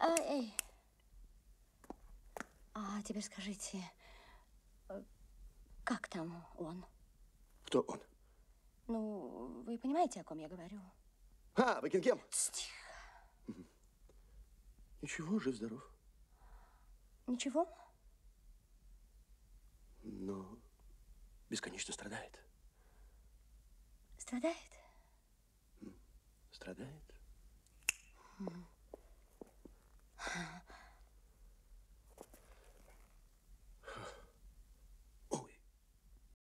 А, эй. а теперь скажите, как там он? Кто он? Ну, вы понимаете, о ком я говорю? А, Бекингем. Тихо. Ничего, жив-здоров. Ничего? Но бесконечно страдает. Страдает? Страдает.